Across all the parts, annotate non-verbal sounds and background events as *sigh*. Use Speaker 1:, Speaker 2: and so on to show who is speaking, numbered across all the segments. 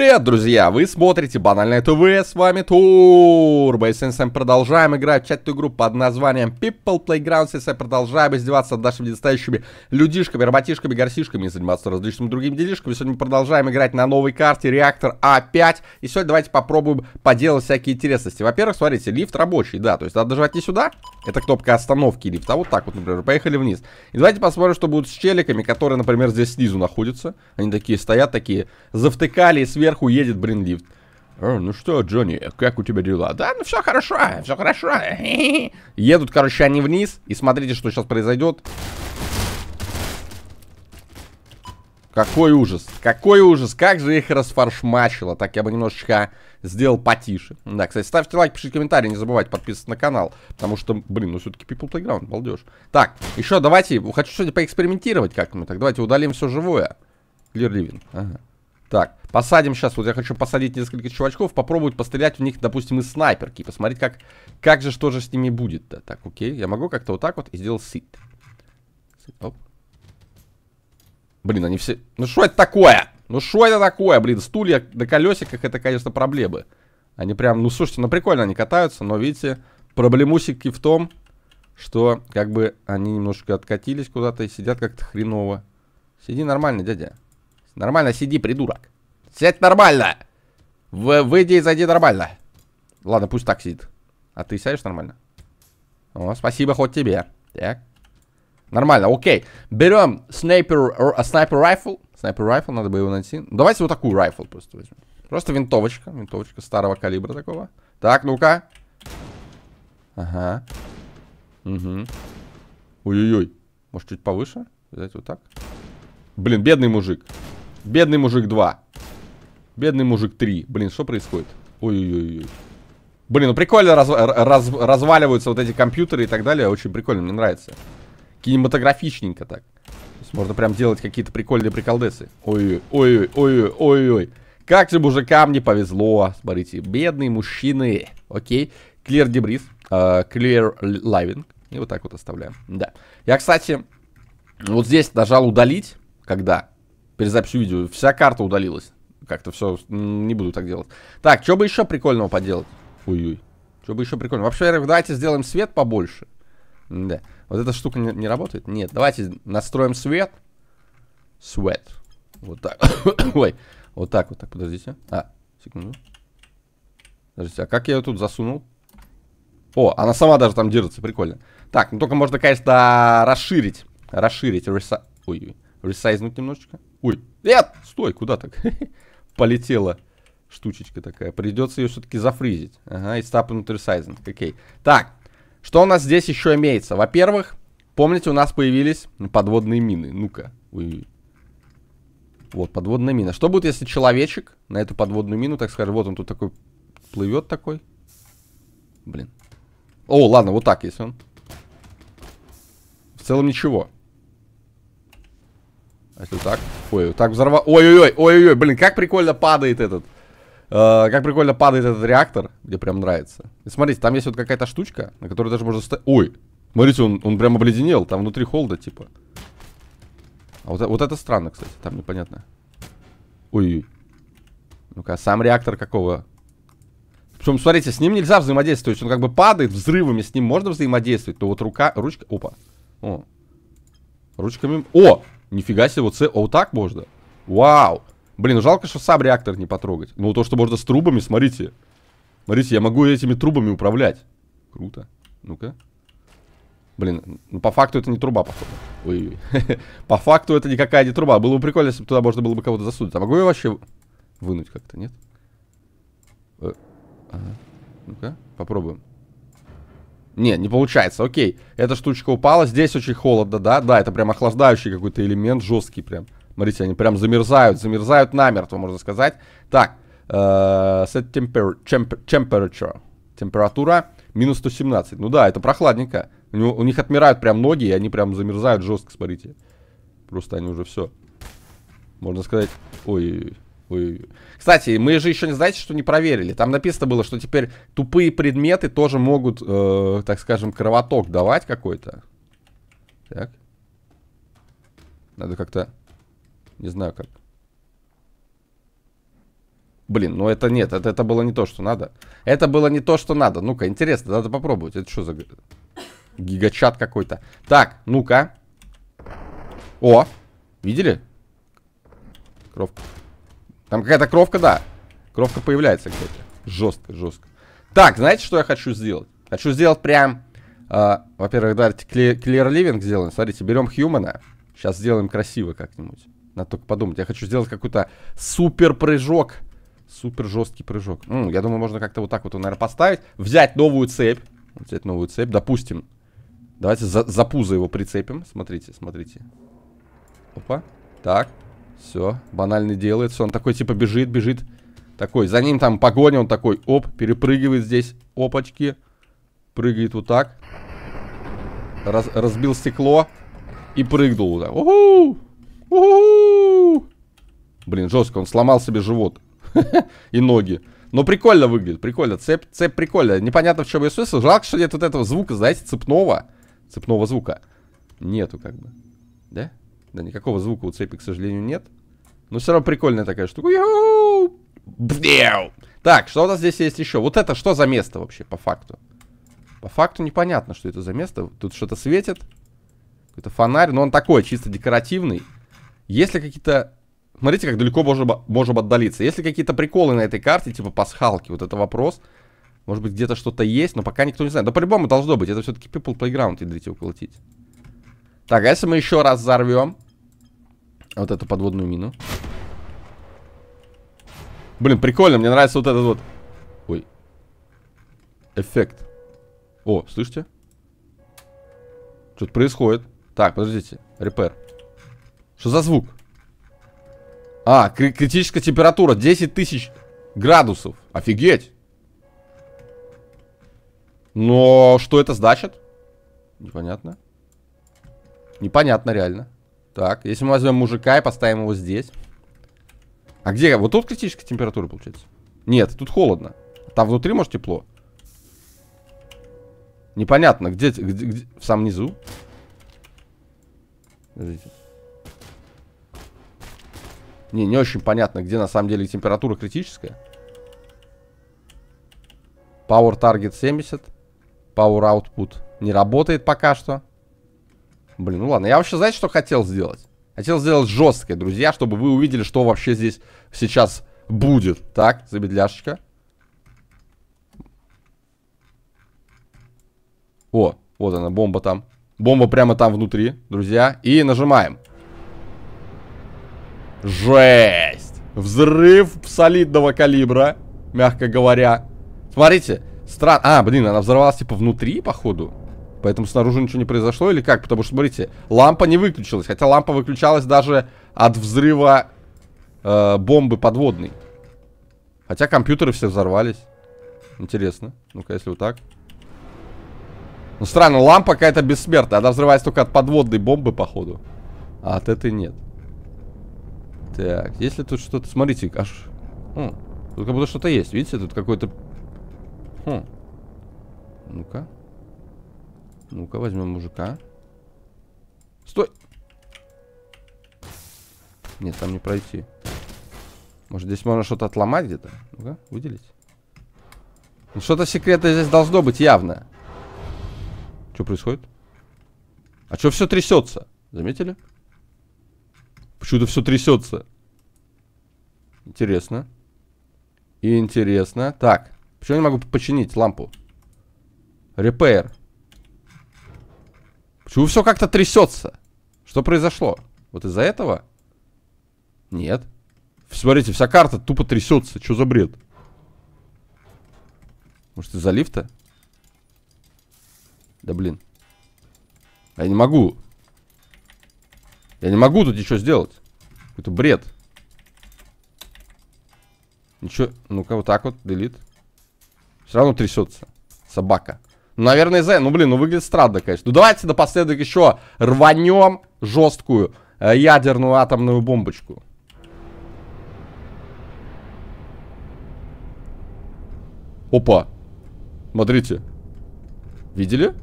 Speaker 1: Привет, друзья! Вы смотрите Банальное ТВ, с вами Турбо. И сегодня с вами продолжаем играть в эту игру под названием People Playground. Если продолжаем издеваться над нашими недостающими людишками, роботишками, горсишками и заниматься различными другими делишками. Сегодня мы продолжаем играть на новой карте Реактор А5. И сегодня давайте попробуем поделать всякие интересности. Во-первых, смотрите, лифт рабочий, да, то есть надо нажать не сюда, это кнопка остановки лифта, а вот так вот, например, поехали вниз. И давайте посмотрим, что будет с челиками, которые, например, здесь снизу находятся. Они такие стоят, такие, завтыкали сверху сверху едет, блин, лифт. «Э, ну что, Джонни, э, как у тебя дела? Да, ну все хорошо, все хорошо. *laughs* Едут, короче, они вниз. И смотрите, что сейчас произойдет. Какой ужас, какой ужас, как же их расфаршмачило. Так я бы немножечко сделал потише. Да, кстати, ставьте лайк, пишите комментарии, не забывайте подписываться на канал. Потому что, блин, ну все-таки People Playground, балдеж. Так, еще давайте, хочу сегодня поэкспериментировать как-нибудь. Так, давайте удалим все живое. Clear Living, ага. Так, посадим сейчас, вот я хочу посадить несколько чувачков, попробовать пострелять в них, допустим, из снайперки, посмотреть, как, как же, что же с ними будет-то. Так, окей, я могу как-то вот так вот и сделал сит. Оп. Блин, они все... Ну что это такое? Ну что это такое, блин? Стулья на колесиках, это, конечно, проблемы. Они прям, ну слушайте, ну прикольно они катаются, но видите, проблемусики в том, что как бы они немножко откатились куда-то и сидят как-то хреново. Сиди нормально, дядя. Нормально сиди, придурок. Сядь нормально. В выйди и зайди нормально. Ладно, пусть так сидит. А ты сядешь нормально? О, спасибо хоть тебе. Так. Нормально, окей. Берем снайпер, снайпер райфл. Снайпер райфл, надо бы его найти. Ну, давайте вот такую райфл просто возьмем. Просто винтовочка. Винтовочка старого калибра такого. Так, ну-ка. Ага. Угу. Ой-ой-ой. Может, чуть повыше? Взять вот так? Блин, бедный мужик. Бедный мужик 2. Бедный мужик 3. Блин, что происходит? Ой-ой-ой. Блин, ну прикольно раз, раз, разваливаются вот эти компьютеры и так далее. Очень прикольно, мне нравится. Кинематографичненько так. То есть можно прям делать какие-то прикольные приколдесы. Ой-ой-ой-ой-ой-ой. Как же мужикам не повезло. Смотрите, бедные мужчины. Окей. Клер Дебрис. А, Клер Лайвинг. И вот так вот оставляем. Да. Я, кстати, вот здесь нажал удалить, когда перед записью видео. Вся карта удалилась. Как-то все, не буду так делать. Так, что бы еще прикольного поделать? Ой-ой. Что бы еще прикольного. Вообще, давайте сделаем свет побольше. Да. Вот эта штука не, не работает? Нет. Давайте настроим свет. Свет. Вот так. *coughs* Ой. Вот так вот так. Подождите. А, секунду. Подождите, а как я ее тут засунул? О, она сама даже там держится. Прикольно. Так, ну только можно, конечно, расширить. Расширить. Ой-ой. Ресайзнуть немножечко. Ой, нет, стой, куда так? *laughs* Полетела штучечка такая. Придется ее все-таки зафризить. Ага, и стапнут ресайзинг. Окей. Так, что у нас здесь еще имеется? Во-первых, помните, у нас появились подводные мины. Ну-ка. Вот, подводная мина. Что будет, если человечек на эту подводную мину, так скажем, вот он тут такой плывет такой. Блин. О, ладно, вот так, если он. В целом ничего. Если вот так. Ой, так взорвал. Ой-ой-ой, ой-ой-ой. Блин, как прикольно падает этот. Э, как прикольно падает этот реактор. Мне прям нравится. И смотрите, там есть вот какая-то штучка, на которую даже можно стоять. Ой, смотрите, он, он прям обледенел. Там внутри холда типа. А вот, вот это странно, кстати. Там непонятно. Ой-ой. Ну-ка, а сам реактор какого? Причем, смотрите, с ним нельзя взаимодействовать. Он как бы падает взрывами, с ним можно взаимодействовать. То вот рука, ручка... Опа. О. Ручками... О! Нифига себе, вот, вот так можно. Вау. Блин, ну жалко, что сам реактор не потрогать. Ну, то, что можно с трубами, смотрите. Смотрите, я могу этими трубами управлять. Круто. Ну-ка. Блин, ну по факту это не труба, походу. Ой, -ой. *laughs* по факту это никакая не труба. Было бы прикольно, если бы туда можно было бы кого-то засунуть. А могу я вообще вынуть как-то, нет? Э, Ну-ка, попробуем. Не, не получается, окей. Эта штучка упала, здесь очень холодно, да? Да, это прям охлаждающий какой-то элемент, жесткий прям. Смотрите, они прям замерзают, замерзают намертво, можно сказать. Так, э, set temperature. Температура минус 117. Ну да, это прохладненько. У, у них отмирают прям ноги, и они прям замерзают жестко, смотрите. Просто они уже все. Можно сказать... Ой, Ой. Кстати, мы же еще не знаете, что не проверили. Там написано было, что теперь тупые предметы тоже могут, э, так скажем, кровоток давать какой-то. Так. Надо как-то... Не знаю как. Блин, ну это нет, это, это было не то, что надо. Это было не то, что надо. Ну-ка, интересно, надо попробовать. Это что за гигачат какой-то? Так, ну-ка. О, видели? Кровь. Там какая-то кровка, да. Кровка появляется где-то. Жестко, жестко. Так, знаете, что я хочу сделать? Хочу сделать прям... Э, Во-первых, давайте clear living сделаем. Смотрите, берем хьюмана. Сейчас сделаем красиво как-нибудь. Надо только подумать. Я хочу сделать какой-то супер прыжок. Супер жесткий прыжок. М -м, я думаю, можно как-то вот так вот, наверное, поставить. Взять новую цепь. Взять новую цепь. Допустим. Давайте за, за пузо его прицепим. Смотрите, смотрите. Опа. Так. Все, банально делается. Он такой типа бежит, бежит. Такой, за ним там погоня, он такой, оп, перепрыгивает здесь, опачки. Прыгает вот так. Раз, разбил стекло и прыгнул. Да. Уху! Уху! Блин, жестко, он сломал себе живот *laughs* и ноги. Но прикольно выглядит, прикольно. Цепь, цепь прикольная, Непонятно, в чем ее смысл. Жалко, что нет вот этого звука, знаете, цепного. Цепного звука. Нету как бы. Да? Да, никакого звука у цепи, к сожалению, нет. Но все равно прикольная такая штука. Так, что у нас здесь есть еще? Вот это что за место вообще, по факту? По факту непонятно, что это за место. Тут что-то светит. Какой-то фонарь, но он такой, чисто декоративный. Есть ли какие-то... Смотрите, как далеко можем, можем отдалиться. Есть ли какие-то приколы на этой карте, типа пасхалки? Вот это вопрос. Может быть, где-то что-то есть, но пока никто не знает. Да по-любому должно быть. Это все-таки People Playground, ядрите, уколотить. Так, а если мы еще раз взорвем вот эту подводную мину? Блин, прикольно, мне нравится вот этот вот... Ой. Эффект. О, слышите? Что-то происходит. Так, подождите. Репер. Что за звук? А, кри критическая температура. 10 тысяч градусов. Офигеть. Но что это значит? Непонятно. Непонятно реально. Так, если мы возьмем мужика и поставим его здесь. А где? Вот тут критическая температура получается. Нет, тут холодно. Там внутри, может, тепло? Непонятно, где, где, где в самом низу? Подождите. Не, не очень понятно, где на самом деле температура критическая. Power Target 70. Power Output не работает пока что. Блин, ну ладно. Я вообще, знаете, что хотел сделать? Хотел сделать жесткое, друзья, чтобы вы увидели, что вообще здесь сейчас будет. Так, замедляшечка. О, вот она, бомба там. Бомба прямо там внутри, друзья. И нажимаем. Жесть! Взрыв солидного калибра, мягко говоря. Смотрите, стран... А, блин, она взорвалась типа внутри, походу. Поэтому снаружи ничего не произошло или как? Потому что, смотрите, лампа не выключилась. Хотя лампа выключалась даже от взрыва э, бомбы подводной. Хотя компьютеры все взорвались. Интересно. Ну-ка, если вот так. Ну, странно, лампа какая-то бессмертная. Она взрывается только от подводной бомбы, походу. А от этой нет. Так, если тут что-то... Смотрите, аж... Хм. Тут как будто что-то есть. Видите, тут какой-то... Хм. Ну-ка. Ну-ка, возьмем мужика. Стой! Нет, там не пройти. Может, здесь можно что-то отломать где-то? Ну-ка, выделить. Ну, что-то секретное здесь должно быть явно. Что происходит? А что все трясется? Заметили? Почему-то все трясется. Интересно. Интересно. Так. Почему я не могу починить лампу? Репейр. Почему все как-то трясется? Что произошло? Вот из-за этого? Нет. Смотрите, вся карта тупо трясется. Что за бред? Может, из-за лифта? Да блин. Я не могу. Я не могу тут ничего сделать. Это бред. Ничего. Ну-ка, вот так вот, делит. Все равно трясется. Собака. Ну, наверное, за... Ну, блин, ну выглядит странно, конечно. Ну, давайте напоследок еще рванем жесткую э, ядерную атомную бомбочку. Опа. Смотрите. Видели?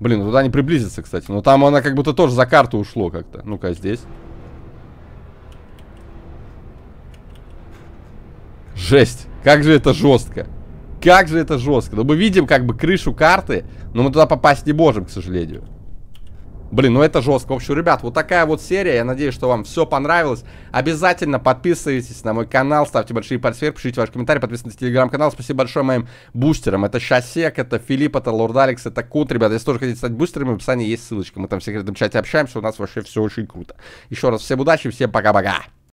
Speaker 1: Блин, ну, туда не приблизится, кстати. Но ну, там она как будто тоже за карту ушло как-то. Ну-ка, здесь. Жесть. Как же это жестко. Как же это жестко. Ну, мы видим как бы крышу карты, но мы туда попасть не можем, к сожалению. Блин, ну это жестко. В общем, ребят, вот такая вот серия. Я надеюсь, что вам все понравилось. Обязательно подписывайтесь на мой канал, ставьте большие пальцы вверх, пишите ваши комментарии, подписывайтесь на телеграм-канал. Спасибо большое моим бустерам. Это Шасек, это Филипп, это Лорд Алекс, это Кут. Ребят, если тоже хотите стать бустерами, в описании есть ссылочка. Мы там в секретном чате общаемся, у нас вообще все очень круто. Еще раз всем удачи, всем пока-пока.